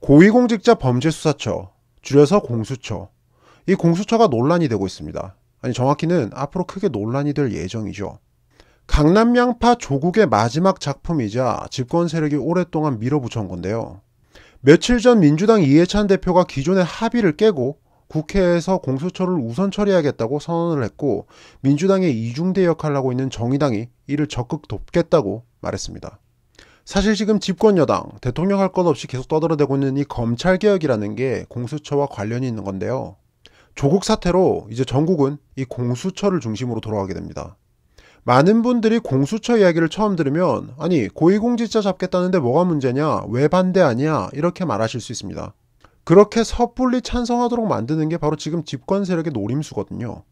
고위공직자 범죄수사처, 줄여서 공수처. 이 공수처가 논란이 되고 있습니다. 아니, 정확히는 앞으로 크게 논란이 될 예정이죠. 강남 양파 조국의 마지막 작품이자 집권 세력이 오랫동안 밀어붙인 건데요. 며칠 전 민주당 이해찬 대표가 기존의 합의를 깨고 국회에서 공수처를 우선 처리하겠다고 선언을 했고 민주당의 이중대 역할을 하고 있는 정의당이 이를 적극 돕겠다고 말했습니다. 사실 지금 집권 여당, 대통령 할 것 없이 계속 떠들어대고 있는 이 검찰개혁이라는 게 공수처와 관련이 있는 건데요. 조국 사태로 이제 전국은 이 공수처를 중심으로 돌아가게 됩니다. 많은 분들이 공수처 이야기를 처음 들으면, 아니, 고위공직자 잡겠다는데 뭐가 문제냐, 왜 반대하냐, 이렇게 말하실 수 있습니다. 그렇게 섣불리 찬성하도록 만드는 게 바로 지금 집권 세력의 노림수거든요.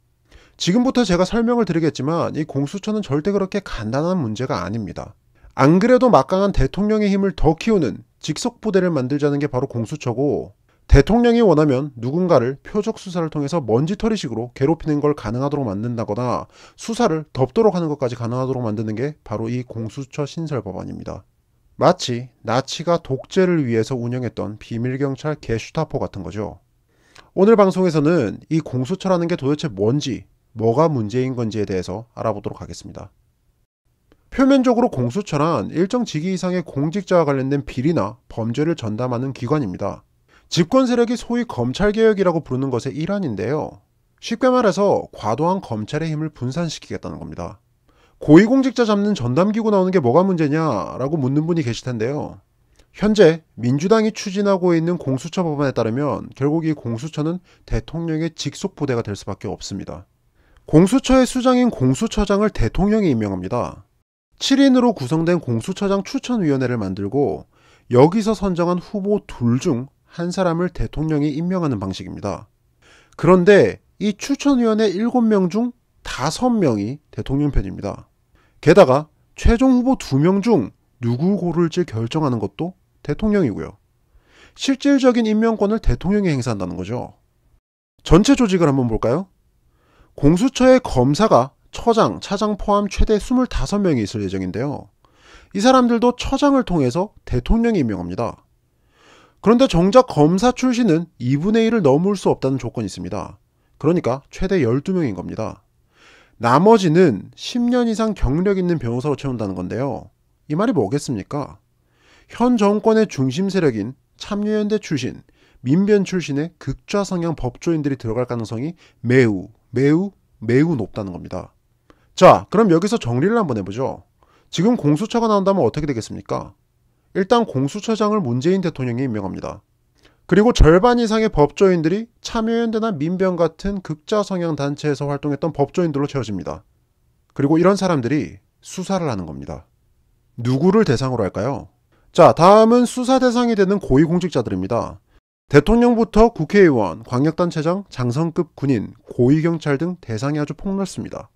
지금부터 제가 설명을 드리겠지만, 이 공수처는 절대 그렇게 간단한 문제가 아닙니다. 안 그래도 막강한 대통령의 힘을 더 키우는 직속 부대를 만들자는 게 바로 공수처고 대통령이 원하면 누군가를 표적 수사를 통해서 먼지털이식으로 괴롭히는 걸 가능하도록 만든다거나 수사를 덮도록 하는 것까지 가능하도록 만드는 게 바로 이 공수처 신설 법안입니다. 마치 나치가 독재를 위해서 운영했던 비밀경찰 게슈타포 같은 거죠. 오늘 방송에서는 이 공수처라는 게 도대체 뭔지, 뭐가 문제인 건지에 대해서 알아보도록 하겠습니다. 표면적으로 공수처란 일정 직위 이상의 공직자와 관련된 비리나 범죄를 전담하는 기관입니다. 집권 세력이 소위 검찰개혁이라고 부르는 것의 일환인데요. 쉽게 말해서 과도한 검찰의 힘을 분산시키겠다는 겁니다. 고위공직자 잡는 전담기구 나오는 게 뭐가 문제냐라고 묻는 분이 계실 텐데요. 현재 민주당이 추진하고 있는 공수처 법안에 따르면 결국 이 공수처는 대통령의 직속 부대가 될 수밖에 없습니다. 공수처의 수장인 공수처장을 대통령이 임명합니다. 7인으로 구성된 공수처장 추천위원회를 만들고 여기서 선정한 후보 둘 중 한 사람을 대통령이 임명하는 방식입니다. 그런데 이 추천위원회 7명 중 5명이 대통령 편입니다. 게다가 최종 후보 2명 중 누구 고를지 결정하는 것도 대통령이고요. 실질적인 임명권을 대통령이 행사한다는 거죠. 전체 조직을 한번 볼까요? 공수처의 검사가 처장, 차장 포함 최대 25명이 있을 예정인데요. 이 사람들도 처장을 통해서 대통령이 임명합니다. 그런데 정작 검사 출신은 2분의 1을 넘을 수 없다는 조건이 있습니다. 그러니까 최대 12명인 겁니다. 나머지는 10년 이상 경력 있는 변호사로 채운다는 건데요. 이 말이 뭐겠습니까? 현 정권의 중심 세력인 참여연대 출신, 민변 출신의 극좌 성향 법조인들이 들어갈 가능성이 매우, 매우, 매우 높다는 겁니다. 자, 그럼 여기서 정리를 한번 해보죠. 지금 공수처가 나온다면 어떻게 되겠습니까? 일단 공수처장을 문재인 대통령이 임명합니다. 그리고 절반 이상의 법조인들이 참여연대나 민병 같은 극좌 성향 단체에서 활동했던 법조인들로 채워집니다. 그리고 이런 사람들이 수사를 하는 겁니다. 누구를 대상으로 할까요? 자, 다음은 수사 대상이 되는 고위공직자들입니다. 대통령부터 국회의원, 광역단체장, 장성급 군인, 고위경찰 등 대상이 아주 폭넓습니다.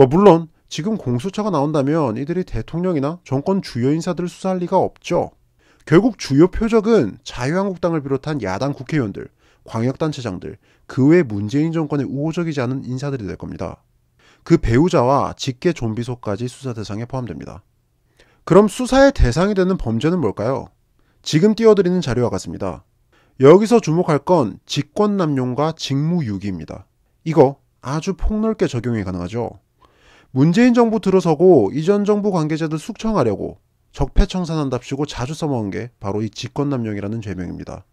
뭐 물론 지금 공수처가 나온다면 이들이 대통령이나 정권 주요 인사들을 수사할 리가 없죠. 결국 주요 표적은 자유한국당을 비롯한 야당 국회의원들, 광역단체장들, 그 외 문재인 정권의 우호적이지 않은 인사들이 될 겁니다. 그 배우자와 직계 좀비소까지 수사 대상에 포함됩니다. 그럼 수사의 대상이 되는 범죄는 뭘까요? 지금 띄워드리는 자료와 같습니다. 여기서 주목할 건 직권남용과 직무유기입니다. 이거 아주 폭넓게 적용이 가능하죠. 문재인 정부 들어서고 이전 정부 관계자들 숙청하려고 적폐청산한답시고 자주 써먹은 게 바로 이 직권남용이라는 죄명입니다.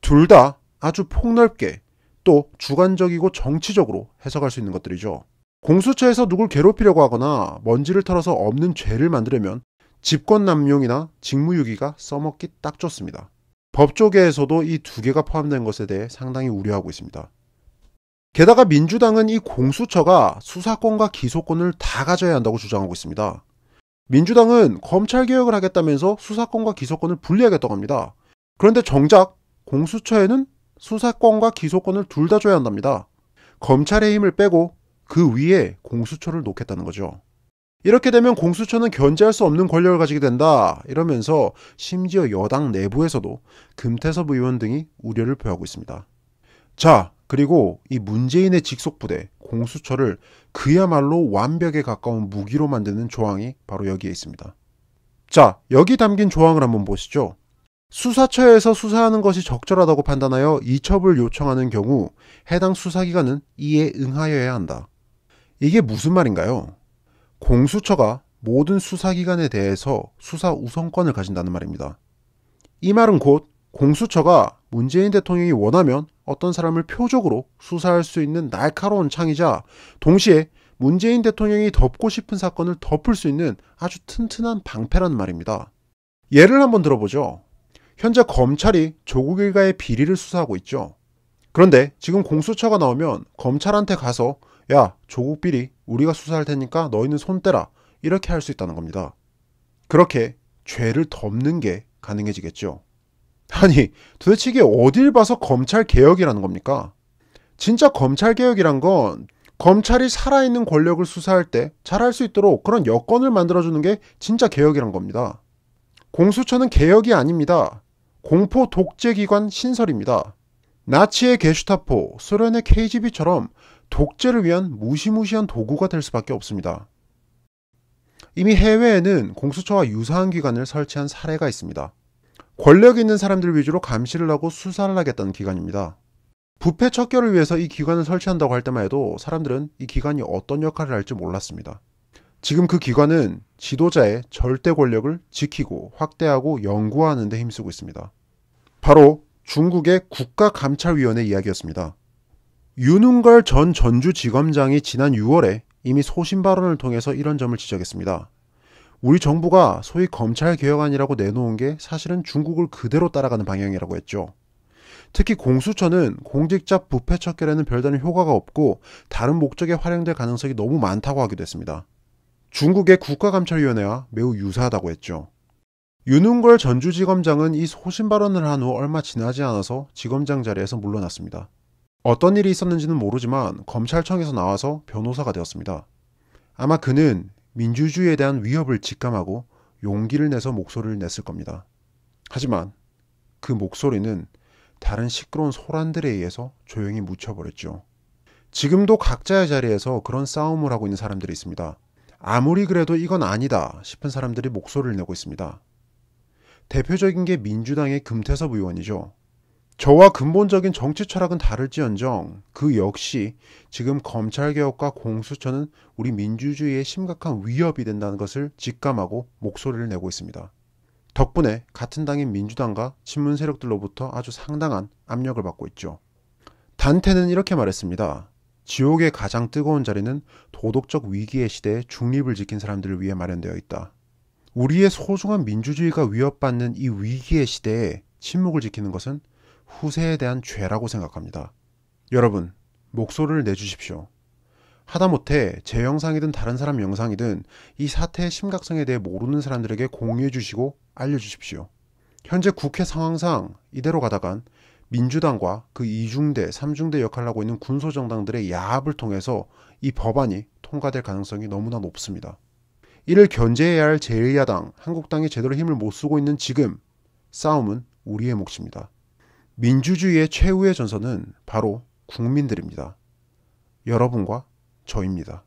둘 다 아주 폭넓게 또 주관적이고 정치적으로 해석할 수 있는 것들이죠. 공수처에서 누굴 괴롭히려고 하거나 먼지를 털어서 없는 죄를 만들려면 직권남용이나 직무유기가 써먹기 딱 좋습니다. 법조계에서도 이 두 개가 포함된 것에 대해 상당히 우려하고 있습니다. 게다가 민주당은 이 공수처가 수사권과 기소권을 다 가져야 한다고 주장하고 있습니다. 민주당은 검찰개혁을 하겠다면서 수사권과 기소권을 분리하겠다고 합니다. 그런데 정작 공수처에는 수사권과 기소권을 둘 다 줘야 한답니다. 검찰의 힘을 빼고 그 위에 공수처를 놓겠다는 거죠. 이렇게 되면 공수처는 견제할 수 없는 권력을 가지게 된다. 이러면서 심지어 여당 내부에서도 금태섭 의원 등이 우려를 표하고 있습니다. 자, 그리고 이 문재인의 직속부대 공수처를 그야말로 완벽에 가까운 무기로 만드는 조항이 바로 여기에 있습니다. 자, 여기 담긴 조항을 한번 보시죠. 수사처에서 수사하는 것이 적절하다고 판단하여 이첩을 요청하는 경우 해당 수사기관은 이에 응하여야 한다. 이게 무슨 말인가요? 공수처가 모든 수사기관에 대해서 수사 우선권을 가진다는 말입니다. 이 말은 곧 공수처가 문재인 대통령이 원하면 어떤 사람을 표적으로 수사할 수 있는 날카로운 창이자 동시에 문재인 대통령이 덮고 싶은 사건을 덮을 수 있는 아주 튼튼한 방패라는 말입니다. 예를 한번 들어보죠. 현재 검찰이 조국 일가의 비리를 수사하고 있죠. 그런데 지금 공수처가 나오면 검찰한테 가서 야, 조국 비리 우리가 수사할 테니까 너희는 손 떼라. 이렇게 할 수 있다는 겁니다. 그렇게 죄를 덮는 게 가능해지겠죠. 아니, 도대체 이게 어딜 봐서 검찰 개혁이라는 겁니까? 진짜 검찰 개혁이란 건 검찰이 살아있는 권력을 수사할 때 잘할 수 있도록 그런 여건을 만들어주는 게 진짜 개혁이란 겁니다. 공수처는 개혁이 아닙니다. 공포 독재기관 신설입니다. 나치의 게슈타포, 소련의 KGB처럼 독재를 위한 무시무시한 도구가 될 수밖에 없습니다. 이미 해외에는 공수처와 유사한 기관을 설치한 사례가 있습니다. 권력 있는 사람들 위주로 감시를 하고 수사를 하겠다는 기관입니다. 부패 척결을 위해서 이 기관을 설치한다고 할 때만 해도 사람들은 이 기관이 어떤 역할을 할지 몰랐습니다. 지금 그 기관은 지도자의 절대 권력을 지키고 확대하고 연구하는 데 힘쓰고 있습니다. 바로 중국의 국가감찰위원회 이야기였습니다. 윤웅걸전 전주지검장이 지난 6월에 이미 소신 발언을 통해서 이런 점을 지적했습니다. 우리 정부가 소위 검찰 개혁안이라고 내놓은 게 사실은 중국을 그대로 따라가는 방향이라고 했죠. 특히 공수처는 공직자 부패 척결에는 별다른 효과가 없고 다른 목적에 활용될 가능성이 너무 많다고 하기도 했습니다. 중국의 국가감찰위원회와 매우 유사하다고 했죠. 윤은걸 전주지검장은 이 소신 발언을 한 후 얼마 지나지 않아서 지검장 자리에서 물러났습니다. 어떤 일이 있었는지는 모르지만 검찰청에서 나와서 변호사가 되었습니다. 아마 그는 민주주의에 대한 위협을 직감하고 용기를 내서 목소리를 냈을 겁니다. 하지만 그 목소리는 다른 시끄러운 소란들에 의해서 조용히 묻혀버렸죠. 지금도 각자의 자리에서 그런 싸움을 하고 있는 사람들이 있습니다. 아무리 그래도 이건 아니다 싶은 사람들이 목소리를 내고 있습니다. 대표적인 게 민주당의 금태섭 의원이죠. 저와 근본적인 정치 철학은 다를지언정 그 역시 지금 검찰개혁과 공수처는 우리 민주주의에 심각한 위협이 된다는 것을 직감하고 목소리를 내고 있습니다. 덕분에 같은 당인 민주당과 친문 세력들로부터 아주 상당한 압력을 받고 있죠. 단테는 이렇게 말했습니다. 지옥의 가장 뜨거운 자리는 도덕적 위기의 시대에 중립을 지킨 사람들을 위해 마련되어 있다. 우리의 소중한 민주주의가 위협받는 이 위기의 시대에 침묵을 지키는 것은 후세에 대한 죄라고 생각합니다. 여러분, 목소리를 내주십시오. 하다못해 제 영상이든 다른 사람 영상이든 이 사태의 심각성에 대해 모르는 사람들에게 공유해 주시고 알려주십시오. 현재 국회 상황상 이대로 가다간 민주당과 그 2중대, 3중대 역할을 하고 있는 군소정당들의 야합을 통해서 이 법안이 통과될 가능성이 너무나 높습니다. 이를 견제해야 할 제1야당, 한국당이 제대로 힘을 못 쓰고 있는 지금 싸움은 우리의 몫입니다. 민주주의의 최후의 전선은 바로 국민들입니다. 여러분과 저입니다.